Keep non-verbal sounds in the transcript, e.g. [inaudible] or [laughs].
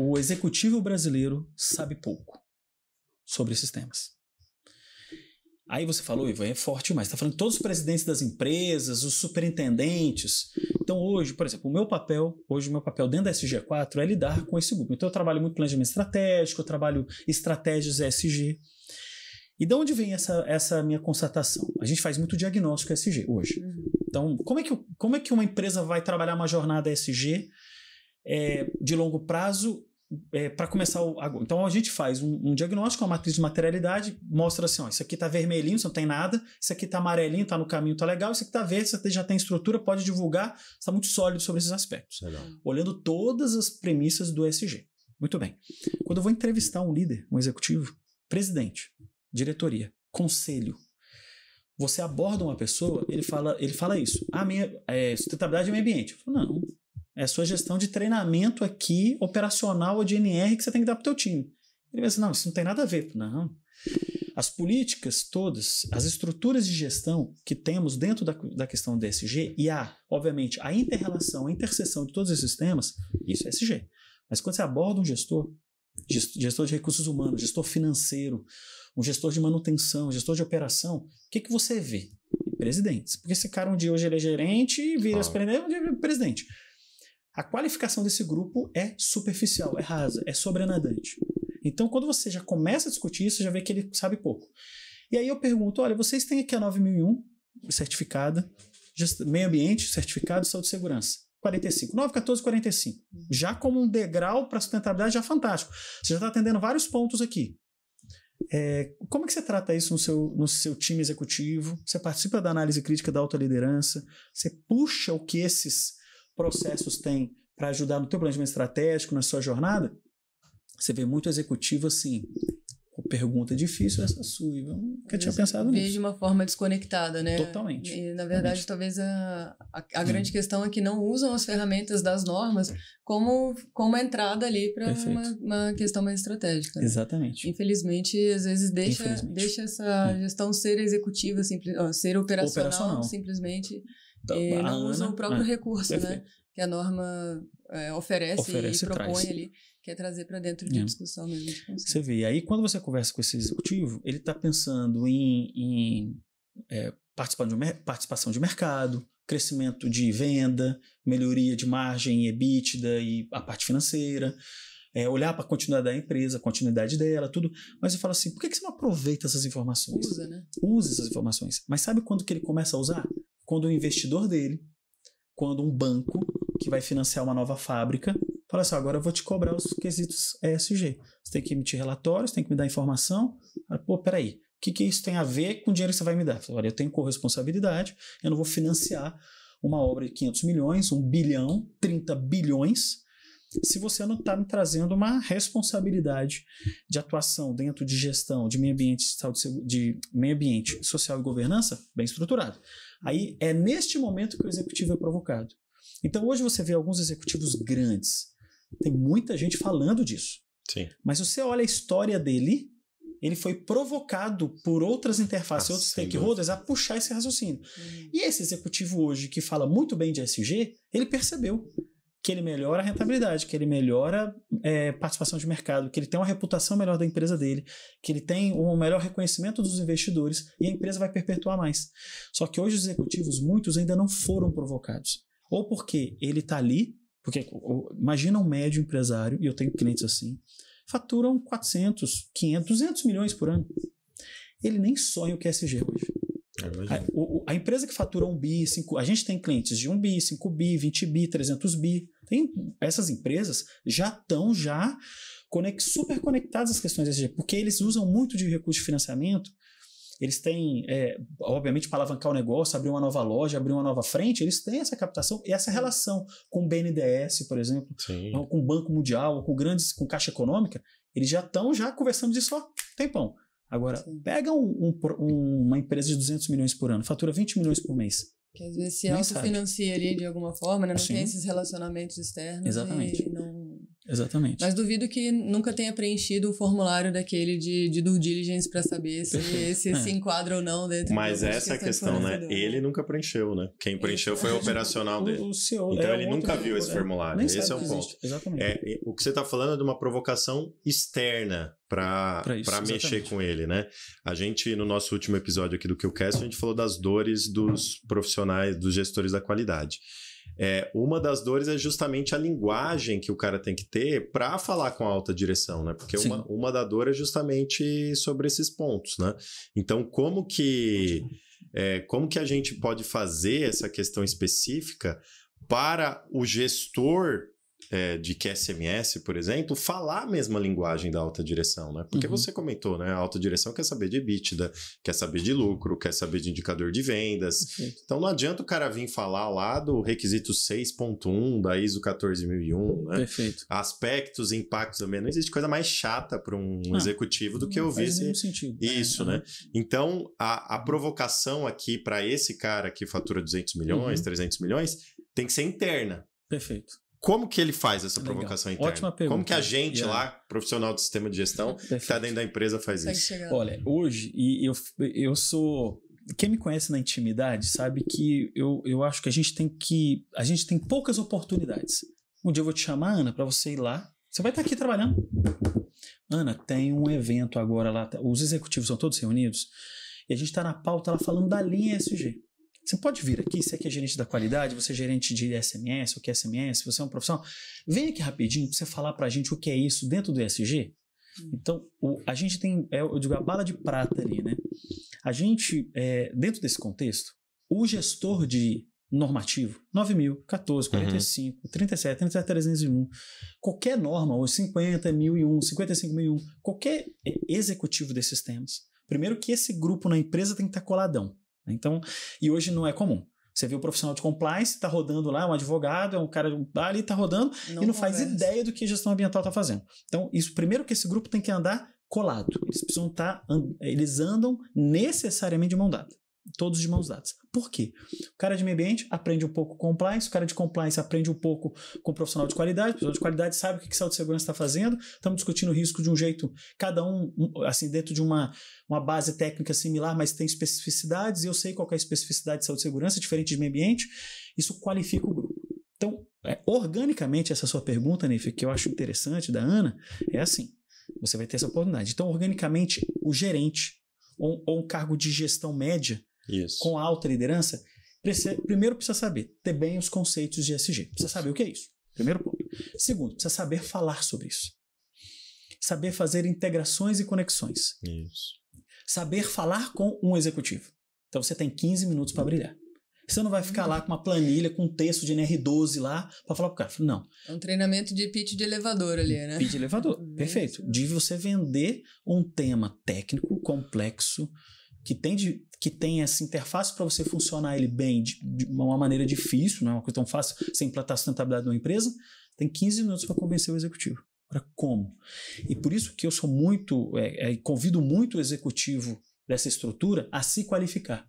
o executivo brasileiro sabe pouco sobre esses temas. Aí você falou, Ivan, é forte demais. Está falando todos os presidentes das empresas, os superintendentes. Então hoje, por exemplo, o meu papel, hoje o meu papel dentro da SG4 é lidar com esse grupo. Então eu trabalho muito planejamento estratégico, eu trabalho estratégias SG. E de onde vem essa, essa minha constatação? A gente faz muito diagnóstico SG hoje. Uhum. Então, como é que, como é que uma empresa vai trabalhar uma jornada SG é, eh, de longo prazo é, para começar o Então a gente faz um, um, diagnóstico, uma matriz de materialidade, mostra assim: ó, isso aqui está vermelhinho, isso não tem nada, isso aqui está amarelinho, está no caminho, está legal, isso aqui está verde, você já tem estrutura, pode divulgar, está muito sólido sobre esses aspectos. Legal. Olhando todas as premissas do SG. Muito bem. Quando eu vou entrevistar um líder, um executivo, presidente, diretoria, conselho, você aborda uma pessoa, ele fala, ele fala isso. Ah, minha, é, sustentabilidade é meio ambiente. Eu falo, não, é sua gestão de treinamento aqui, operacional ou de NR que você tem que dar para o teu time. Ele vai assim, não, isso não tem nada a ver. Não. As políticas todas, as estruturas de gestão que temos dentro da, da questão do DSG, e a, obviamente, a interrelação, a interseção de todos esses temas, isso é S.G. Mas quando você aborda um gestor, gestor de recursos humanos, gestor financeiro, um gestor de manutenção, gestor de operação, o que, que você vê? Presidentes. Porque esse cara um dia hoje ele é gerente e vira ah. presidente. A qualificação desse grupo é superficial, é rasa, é sobrenadante. Então, quando você já começa a discutir isso, você já vê que ele sabe pouco. E aí eu pergunto: olha, vocês têm aqui a 9001 certificada, meio ambiente certificado, saúde e segurança. 45, 9, 14, 45. Já como um degrau para sustentabilidade, já fantástico. Você já está atendendo vários pontos aqui. É, como é que você trata isso no seu, no seu time executivo? Você participa da análise crítica da alta liderança? Você puxa o que esses processos tem para ajudar no teu planejamento estratégico, na sua jornada, você vê muito executivo assim, pergunta difícil essa sua, eu nunca tinha pensado nisso. de uma forma desconectada, né? Totalmente. E, na verdade, Totalmente. talvez a, a, a grande questão é que não usam as ferramentas das normas como, como entrada ali para uma, uma, questão mais estratégica. Né? Exatamente. Infelizmente, às vezes deixa, deixa essa gestão ser executiva, simples, ser operacional, operacional. simplesmente e então, não usam o próprio né? recurso, né? Que a norma é, oferece, oferece, e propõe traz. ali, quer é trazer para dentro de é. discussão mesmo. De você vê, aí quando você conversa com esse executivo, ele está pensando em, em é, de, participação de mercado, crescimento de venda, melhoria de margem, EBITDA e a parte financeira. É, olhar para a continuidade da empresa, a continuidade dela, tudo. Mas eu falo assim, por que, que você não aproveita essas informações? Usa, né? Usa essas informações. Mas sabe quando que ele começa a usar? quando o investidor dele, quando um banco que vai financiar uma nova fábrica, fala assim: agora eu vou te cobrar os quesitos ESG. Você tem que emitir relatórios, tem que me dar informação. Ah, pô, peraí, o que, que isso tem a ver com o dinheiro que você vai me dar? Fala, olha, eu tenho corresponsabilidade, eu não vou financiar uma obra de 500 milhões, 1 bilhão, 30 bilhões se você não está me trazendo uma responsabilidade de atuação dentro de gestão de meio ambiente, de meio ambiente social e governança bem estruturado. Aí é neste momento que o executivo é provocado. Então hoje você vê alguns executivos grandes, tem muita gente falando disso. Sim. Mas você olha a história dele, ele foi provocado por outras interfaces, ah, outros stakeholders, a puxar esse raciocínio. Hum. E esse executivo hoje, que fala muito bem de SG, ele percebeu que ele melhora a rentabilidade, que ele melhora é, participação de mercado, que ele tem uma reputação melhor da empresa dele, que ele tem um melhor reconhecimento dos investidores e a empresa vai perpetuar mais. Só que hoje os executivos, muitos ainda não foram provocados. Ou porque ele está ali, porque imagina um médio empresário, e eu tenho clientes assim, faturam 400, 500, 200 milhões por ano. Ele nem sonha o que é SG hoje. A, o, a, empresa que fatura 1 bi, a gente tem clientes de 1 bi, 5 bi, 20 bi, 300 bi. Tem, essas empresas já estão já conect, super conectadas às questões desse jeito, porque eles usam muito de recurso de financiamento. Eles têm, é, obviamente, para alavancar o negócio, abrir uma nova loja, abrir uma nova frente, eles têm essa captação e essa relação com o BNDES, por exemplo, ou com o Banco Mundial, ou com grandes, com Caixa Econômica, eles já estão já conversando disso há tempão. Agora, Sim. pega um, um, uma empresa de 200 milhões por ano, fatura 20 milhões por mês. Que às vezes se autofinancia ali de alguma forma, né? Não Sim. tem esses relacionamentos externos. Exatamente. não Exatamente. Mas duvido que nunca tenha preenchido o formulário daquele de, de due diligence para saber se esse é. se enquadra ou não dentro Mas essa é a questão, né? Ele nunca preencheu, né? Quem preencheu foi o operacional dele. O CEO, então é ele nunca viu esse formulário. Esse é, é o ponto. Exatamente. É, é, o que você está falando é de uma provocação externa para mexer com ele, né? A gente, no nosso último episódio aqui do QCast, a gente falou das dores dos profissionais, dos gestores da qualidade. É, uma das dores é justamente a linguagem que o cara tem que ter para falar com a alta direção, né? Porque uma, uma da dor é justamente sobre esses pontos, né? Então, como que, é, como que a gente pode fazer essa questão específica para o gestor é, de QSMS, por exemplo, falar a mesma linguagem da alta direção, né? Porque uhum. você comentou, né? A alta direção quer saber de EBITDA, quer saber de lucro, quer saber de indicador de vendas. Uhum. Então não adianta o cara vir falar lá do requisito 6.1 da ISO 14001, né? Perfeito. Aspectos, impactos também. Não existe coisa mais chata para um ah, executivo do que ouvir esse... É, isso, né? é, né? Então a, a, provocação aqui para esse cara que fatura 200 milhões, 300 uhum. milhões, tem que ser interna. Perfeito. Como que ele faz essa Legal. provocação interna? Ótima pergunta. Como que a gente yeah. lá, profissional do sistema de gestão, que está dentro da empresa, faz Tem tá isso? Olha, hoje, e eu, eu sou quem me conhece na intimidade sabe que eu, eu acho que a gente tem que. A gente tem poucas oportunidades. Um dia eu vou te chamar, Ana, para você ir lá. Você vai estar aqui trabalhando. Ana, tem um evento agora lá. Tá, os executivos são todos reunidos. E a gente está na pauta lá falando da linha SG. Você pode vir aqui, você é que é gerente da qualidade, você é gerente de SMS, o que é SMS, você é um profissional. Vem aqui rapidinho para você falar para a gente o que é isso dentro do ESG. Hum. Então, o, a gente tem, é, eu digo, a bala de prata ali, né? A gente, é, dentro desse contexto, o gestor de normativo, 9000, 14, 45, uhum. 37, 37, 301, qualquer norma, ou 50001, 55001, qualquer executivo desses temas, primeiro que esse grupo na empresa tem que estar tá coladão. Né? Então, e hoje não é comum. Você vê o profissional de compliance, está rodando lá, é um advogado, é um cara ali, está rodando não e não conversa. faz ideia do que a gestão ambiental está fazendo. Então, isso primeiro que esse grupo tem que andar colado. Eles precisam estar, tá, eles andam necessariamente de mão dada todos de mãos dadas. Por quê? O cara de meio ambiente aprende um pouco com compliance, o cara de compliance aprende um pouco com o profissional de qualidade, o profissional de qualidade sabe o que, que saúde e segurança está fazendo, estamos discutindo o risco de um jeito, cada um, assim, dentro de uma, uma base técnica similar, mas tem especificidades, e eu sei qual é a especificidade de saúde e segurança, diferente de meio ambiente, isso qualifica o grupo. Então, é, organicamente, essa sua pergunta, Nif, que eu acho interessante da Ana, é assim, você vai ter essa oportunidade. Então, organicamente, o gerente ou, ou um cargo de gestão média, isso. com alta liderança, primeiro precisa saber ter bem os conceitos de SG Precisa saber o que é isso. Primeiro ponto. Segundo, precisa saber falar sobre isso. Saber fazer integrações e conexões. Isso. Saber falar com um executivo. Então você tem 15 minutos para brilhar. Você não vai ficar lá com uma planilha, com um texto de NR12 lá, para falar pro cara. Não. É um treinamento de pitch de elevador ali, né? Pitch de elevador, [laughs] é perfeito. De você vender um tema técnico, complexo, que tem, de, que tem essa interface para você funcionar ele bem de, de, uma maneira difícil, não é uma coisa tão fácil sem implantar sustentabilidade numa empresa, tem 15 minutos para convencer o executivo. Para como? E por isso que eu sou muito, é, é, convido muito o executivo dessa estrutura a se qualificar.